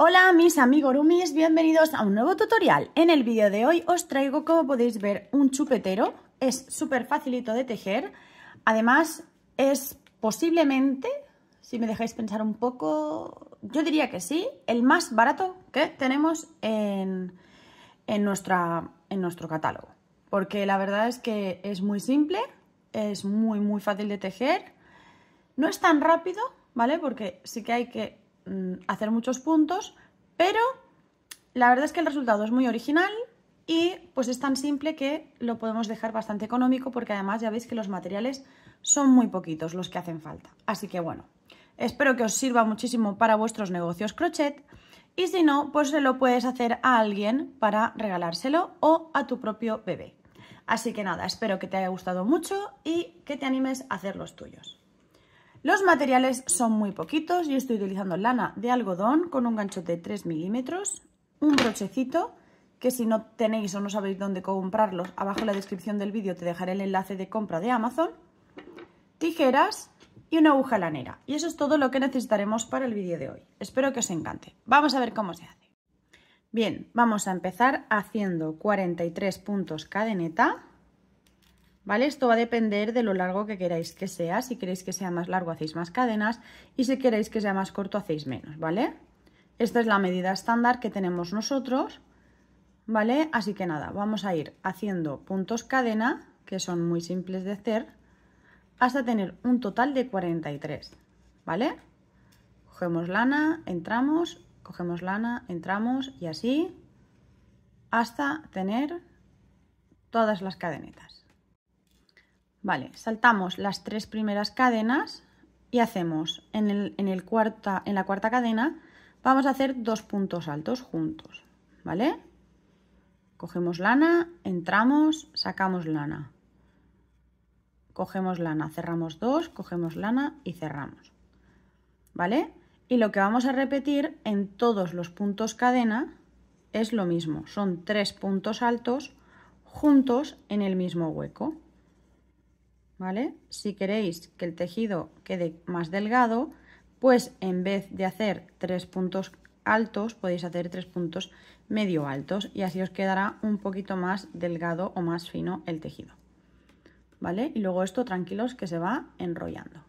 Hola mis amigos rumis bienvenidos a un nuevo tutorial. En el vídeo de hoy os traigo, como podéis ver, un chupetero. Es súper facilito de tejer. Además, es posiblemente, si me dejáis pensar un poco, yo diría que sí, el más barato que tenemos en, en, nuestra, en nuestro catálogo. Porque la verdad es que es muy simple, es muy muy fácil de tejer. No es tan rápido, ¿vale? Porque sí que hay que Mm, hacer muchos puntos, pero la verdad es que el resultado es muy original y pues es tan simple que lo podemos dejar bastante económico porque además ya veis que los materiales son muy poquitos los que hacen falta. Así que bueno, espero que os sirva muchísimo para vuestros negocios crochet y si no, pues se lo puedes hacer a alguien para regalárselo o a tu propio bebé. Así que nada, espero que te haya gustado mucho y que te animes a hacer los tuyos. Los materiales son muy poquitos. Yo estoy utilizando lana de algodón con un gancho de 3 milímetros, un brochecito, que si no tenéis o no sabéis dónde comprarlos, abajo en la descripción del vídeo te dejaré el enlace de compra de Amazon, tijeras y una aguja lanera. Y eso es todo lo que necesitaremos para el vídeo de hoy. Espero que os encante. Vamos a ver cómo se hace. Bien, vamos a empezar haciendo 43 puntos cadeneta. ¿vale? Esto va a depender de lo largo que queráis que sea. Si queréis que sea más largo, hacéis más cadenas y si queréis que sea más corto, hacéis menos, ¿vale? Esta es la medida estándar que tenemos nosotros, ¿vale? Así que nada, vamos a ir haciendo puntos cadena, que son muy simples de hacer, hasta tener un total de 43, ¿vale? Cogemos lana, entramos, cogemos lana, entramos y así hasta tener todas las cadenetas. Vale, saltamos las tres primeras cadenas y hacemos en, el, en la cuarta cadena, vamos a hacer dos puntos altos juntos, ¿vale? Cogemos lana, entramos, sacamos lana. Cogemos lana, cerramos dos, cogemos lana y cerramos. ¿Vale? Y lo que vamos a repetir en todos los puntos cadena es lo mismo. Son tres puntos altos juntos en el mismo hueco. ¿vale? Si queréis que el tejido quede más delgado, pues en vez de hacer tres puntos altos, podéis hacer tres puntos medio altos y así os quedará un poquito más delgado o más fino el tejido. ¿Vale? Y luego esto, tranquilos, que se va enrollando.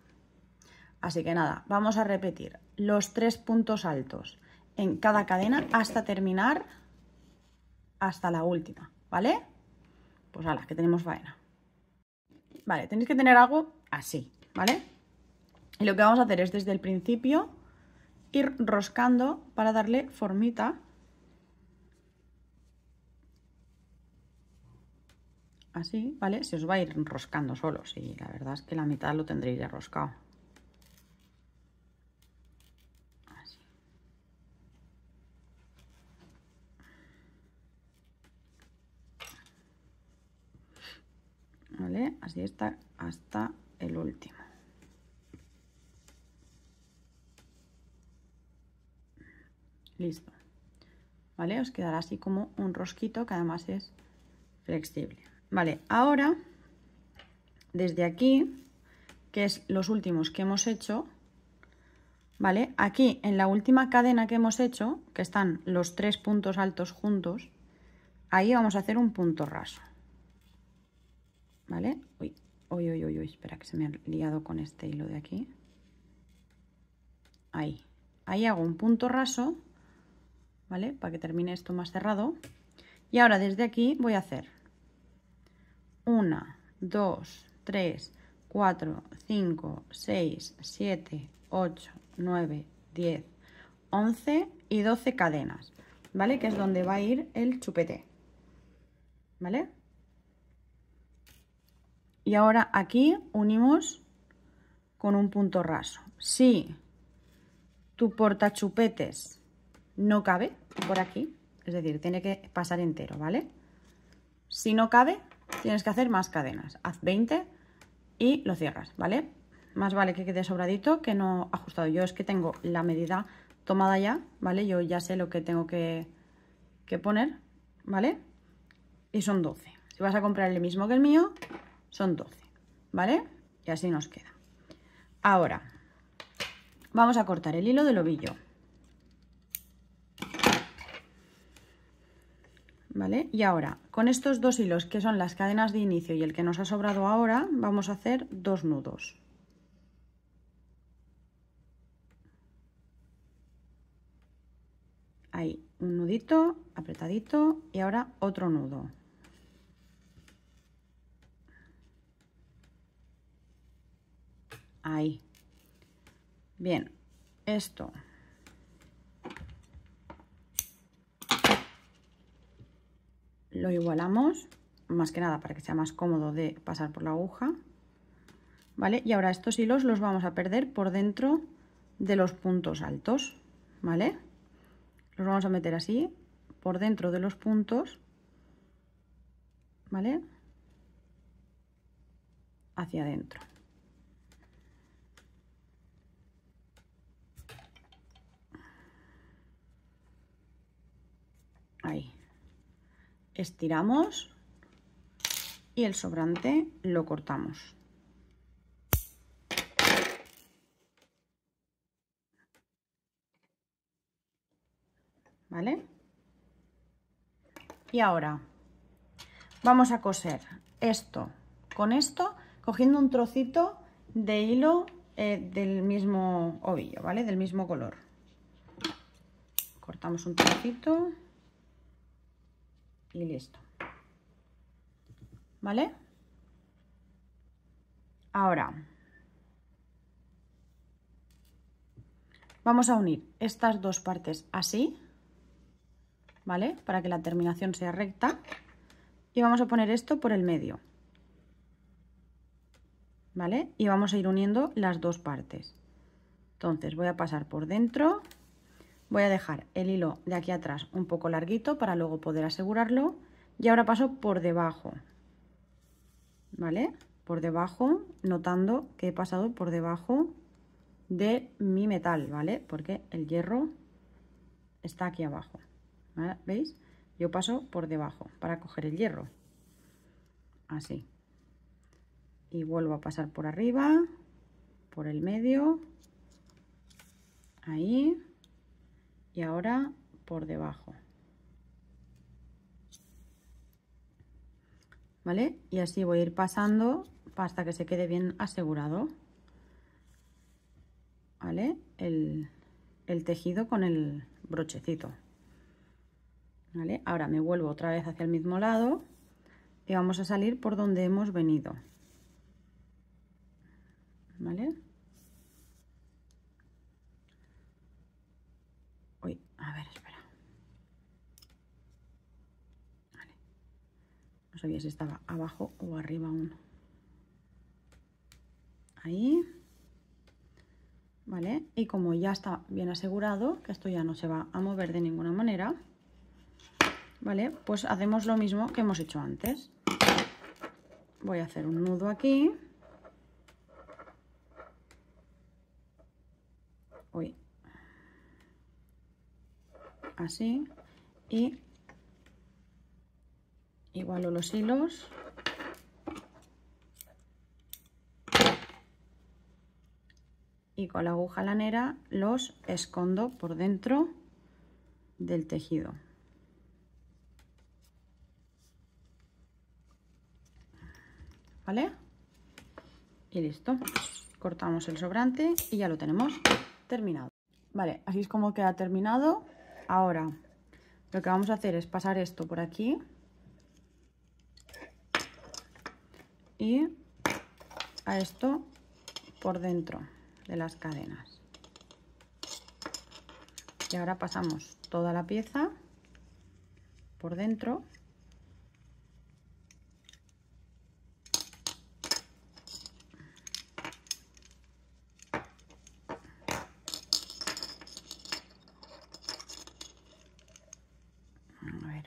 Así que nada, vamos a repetir los tres puntos altos en cada cadena hasta terminar hasta la última, ¿vale? Pues a la que tenemos vaina Vale, tenéis que tener algo así, ¿vale? Y lo que vamos a hacer es desde el principio ir roscando para darle formita. Así, ¿vale? Se os va a ir roscando solo, y la verdad es que la mitad lo tendréis ya roscado. estar hasta el último listo vale os quedará así como un rosquito que además es flexible vale ahora desde aquí que es los últimos que hemos hecho vale aquí en la última cadena que hemos hecho que están los tres puntos altos juntos ahí vamos a hacer un punto raso ¿vale? Uy, uy, uy, uy, espera que se me ha liado con este hilo de aquí. Ahí, ahí hago un punto raso, ¿vale? Para que termine esto más cerrado. Y ahora desde aquí voy a hacer 1, 2, 3, 4, 5, 6, 7, 8, 9, 10, 11 y 12 cadenas, ¿vale? Que es donde va a ir el chupete, ¿vale? y ahora aquí unimos con un punto raso. Si tu portachupetes no cabe por aquí, es decir, tiene que pasar entero, ¿vale? Si no cabe, tienes que hacer más cadenas. Haz 20 y lo cierras, ¿vale? Más vale que quede sobradito que no ajustado. Yo es que tengo la medida tomada ya, ¿vale? Yo ya sé lo que tengo que, que poner, ¿vale? Y son 12. Si vas a comprar el mismo que el mío, son 12, ¿vale? Y así nos queda. Ahora, vamos a cortar el hilo del ovillo. ¿Vale? Y ahora, con estos dos hilos que son las cadenas de inicio y el que nos ha sobrado ahora, vamos a hacer dos nudos. Ahí, un nudito, apretadito y ahora otro nudo. ahí. Bien, esto. Lo igualamos, más que nada para que sea más cómodo de pasar por la aguja. ¿Vale? Y ahora estos hilos los vamos a perder por dentro de los puntos altos, ¿vale? Los vamos a meter así, por dentro de los puntos, ¿vale? Hacia adentro. estiramos y el sobrante lo cortamos. ¿Vale? Y ahora vamos a coser esto con esto, cogiendo un trocito de hilo eh, del mismo ovillo, ¿vale? Del mismo color. Cortamos un trocito y listo. ¿Vale? Ahora, vamos a unir estas dos partes así, ¿vale? Para que la terminación sea recta. Y vamos a poner esto por el medio. ¿Vale? Y vamos a ir uniendo las dos partes. Entonces voy a pasar por dentro Voy a dejar el hilo de aquí atrás un poco larguito para luego poder asegurarlo. Y ahora paso por debajo, ¿vale? Por debajo, notando que he pasado por debajo de mi metal, ¿vale? Porque el hierro está aquí abajo, ¿veis? Yo paso por debajo para coger el hierro, así. Y vuelvo a pasar por arriba, por el medio, ahí, y ahora por debajo ¿vale? y así voy a ir pasando hasta que se quede bien asegurado ¿vale? el, tejido con el brochecito ¿vale? ahora me vuelvo otra vez hacia el mismo lado y vamos a salir por donde hemos venido ¿vale? sabía pues si estaba abajo o arriba uno Ahí. ¿Vale? Y como ya está bien asegurado, que esto ya no se va a mover de ninguna manera, ¿vale? Pues hacemos lo mismo que hemos hecho antes. Voy a hacer un nudo aquí. Uy. Así. Y igualo los hilos y con la aguja lanera los escondo por dentro del tejido ¿vale? y listo cortamos el sobrante y ya lo tenemos terminado vale, así es como queda terminado ahora lo que vamos a hacer es pasar esto por aquí y a esto por dentro de las cadenas y ahora pasamos toda la pieza por dentro a ver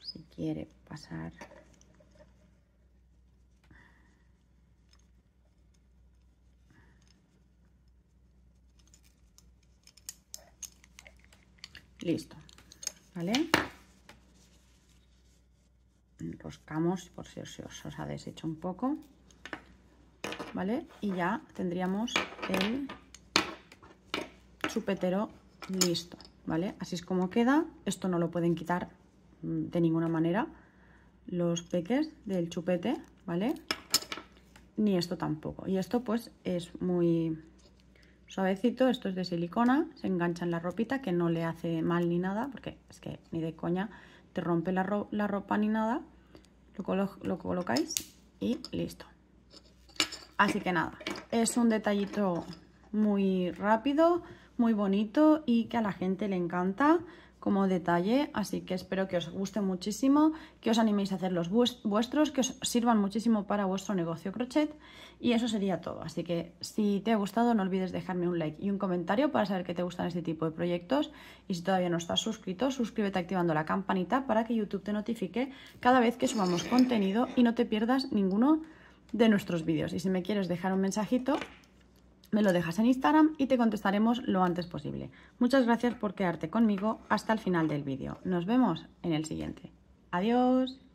si quiere pasar Listo. ¿Vale? Enroscamos por si os, os ha deshecho un poco. ¿Vale? Y ya tendríamos el chupetero listo. ¿Vale? Así es como queda. Esto no lo pueden quitar mm, de ninguna manera los peques del chupete, ¿vale? Ni esto tampoco. Y esto pues es muy suavecito, esto es de silicona, se engancha en la ropita que no le hace mal ni nada, porque es que ni de coña te rompe la, ropa ni nada, lo, lo colocáis y listo. Así que nada, es un detallito muy rápido, muy bonito y que a la gente le encanta como detalle, así que espero que os guste muchísimo, que os animéis a hacer los vuestros, que os sirvan muchísimo para vuestro negocio crochet y eso sería todo. Así que si te ha gustado no olvides dejarme un like y un comentario para saber que te gustan este tipo de proyectos y si todavía no estás suscrito, suscríbete activando la campanita para que YouTube te notifique cada vez que subamos contenido y no te pierdas ninguno de nuestros vídeos. Y si me quieres dejar un mensajito, me lo dejas en Instagram y te contestaremos lo antes posible. Muchas gracias por quedarte conmigo hasta el final del vídeo. Nos vemos en el siguiente. Adiós.